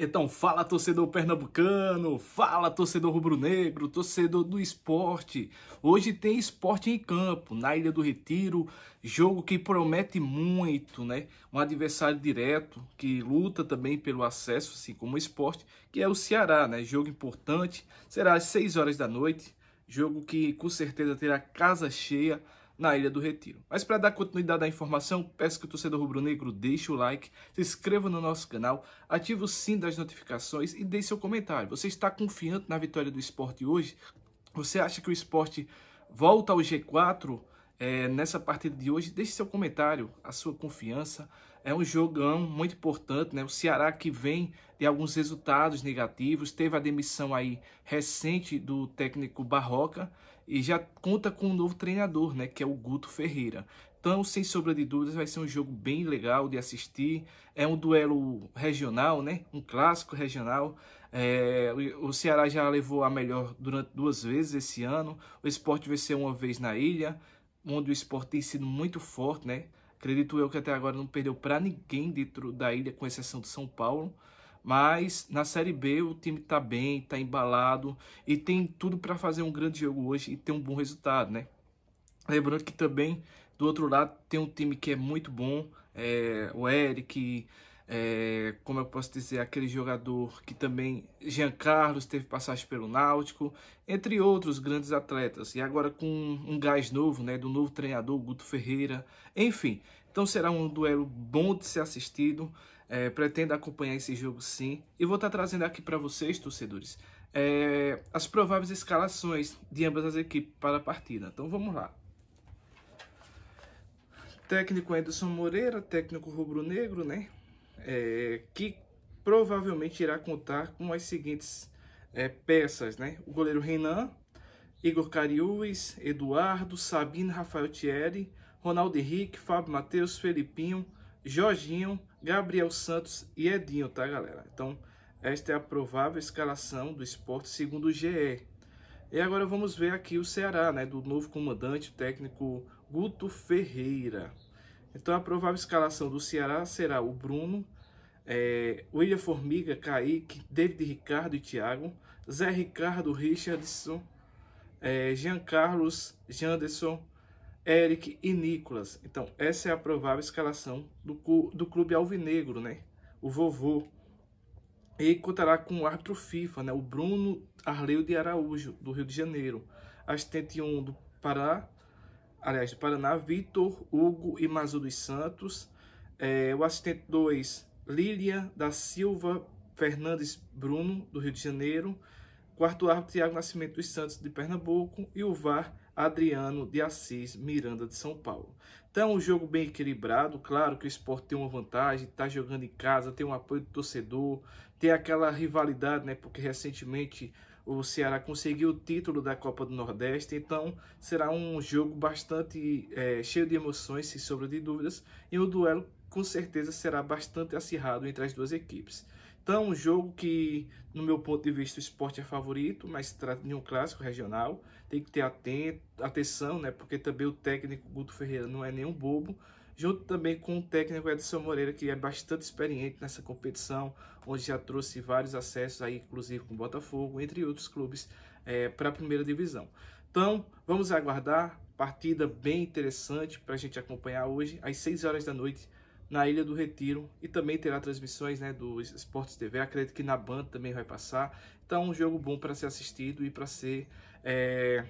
Então, fala torcedor pernambucano, fala torcedor rubro-negro, torcedor do esporte. Hoje tem esporte em campo, na Ilha do Retiro, jogo que promete muito, né? Um adversário direto que luta também pelo acesso, assim como o esporte, que é o Ceará, né? Jogo importante, será às 6 horas da noite, jogo que com certeza terá casa cheia na Ilha do Retiro. Mas para dar continuidade à informação, peço que o torcedor rubro-negro deixe o like, se inscreva no nosso canal, ative o sininho das notificações e deixe seu comentário. Você está confiante na vitória do esporte hoje? Você acha que o esporte volta ao G4? é, nessa partida de hoje. Deixe seu comentário, a sua confiança. É um jogão muito importante, né? O Ceará que vem de alguns resultados negativos, teve a demissão aí recente do técnico Barroca e já conta com um novo treinador, né? Que é o Guto Ferreira. Então, sem sombra de dúvidas, vai ser um jogo bem legal de assistir. É um duelo regional, né? Um clássico regional. É, o Ceará já levou a melhor durante duas vezes esse ano. O esporte vai ser uma vez na ilha onde o esporte tem sido muito forte, né? Acredito eu que até agora não perdeu para ninguém dentro da ilha, com exceção de São Paulo. Mas na Série B o time está bem, está embalado e tem tudo para fazer um grande jogo hoje e ter um bom resultado, né? Lembrando que também do outro lado tem um time que é muito bom, é, o Eric, é, como eu posso dizer, aquele jogador que também, Jean Carlos, teve passagem pelo Náutico, entre outros grandes atletas. E agora com um gás novo, né, do novo treinador, Guto Ferreira, enfim. Então será um duelo bom de ser assistido, é, pretendo acompanhar esse jogo sim. E vou estar tá trazendo aqui para vocês, torcedores, é, as prováveis escalações de ambas as equipes para a partida. Então vamos lá. Técnico Anderson Moreira, técnico rubro-negro, né? é, que provavelmente irá contar com as seguintes é, peças, né? O goleiro Renan, Igor Cariúes, Eduardo, Sabino, Rafael Thierry, Ronaldo Henrique, Fábio Matheus, Felipinho, Jorginho, Gabriel Santos e Edinho, tá, galera? Então, esta é a provável escalação do esporte segundo o GE. E agora vamos ver aqui o Ceará, né? Do novo comandante técnico Guto Ferreira. Então a provável escalação do Ceará será o Bruno, é, William Formiga, Kaique, David Ricardo e Thiago, Zé Ricardo, Richardson, é, Jean Carlos, Janderson, Eric e Nicolas. Então essa é a provável escalação do, do clube alvinegro, né? O vovô. E contará com o árbitro FIFA, né? o Bruno Arleu de Araújo, do Rio de Janeiro, assistente 1 do Pará, aliás, do Paraná, Vitor, Hugo e Mazu dos Santos. É, o assistente 2, Lília da Silva Fernandes Bruno, do Rio de Janeiro. Quarto árbitro, Tiago Nascimento dos Santos, de Pernambuco. E o VAR, Adriano de Assis Miranda, de São Paulo. Então, um jogo bem equilibrado. Claro que o esporte tem uma vantagem, está jogando em casa, tem um apoio do torcedor, tem aquela rivalidade, né? Porque recentemente o Ceará conseguiu o título da Copa do Nordeste, então será um jogo bastante é, cheio de emoções, sem sombra de dúvidas, e o duelo com certeza será bastante acirrado entre as duas equipes. Então, um jogo que, no meu ponto de vista, o esporte é favorito, mas trata de um clássico regional, tem que ter atento, atenção, né? porque também o técnico Guto Ferreira não é nenhum bobo, junto também com o técnico Edson Moreira, que é bastante experiente nessa competição, onde já trouxe vários acessos, aí, inclusive com o Botafogo, entre outros clubes, é, para a primeira divisão. Então, vamos aguardar. Partida bem interessante para a gente acompanhar hoje, às 6 horas da noite, na Ilha do Retiro. E também terá transmissões né, do Esportes TV. Acredito que na Band também vai passar. Então, um jogo bom para ser assistido e para ser é,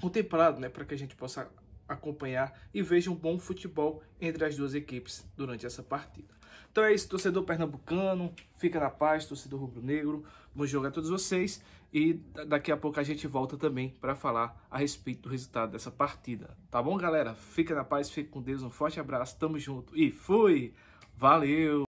contemplado, né, para que a gente possa acompanhar e veja um bom futebol entre as duas equipes durante essa partida. Então é isso, torcedor pernambucano, fica na paz, torcedor rubro-negro. Bom jogo a todos vocês e daqui a pouco a gente volta também para falar a respeito do resultado dessa partida. Tá bom, galera? Fica na paz, fica com Deus, um forte abraço, tamo junto e fui! Valeu!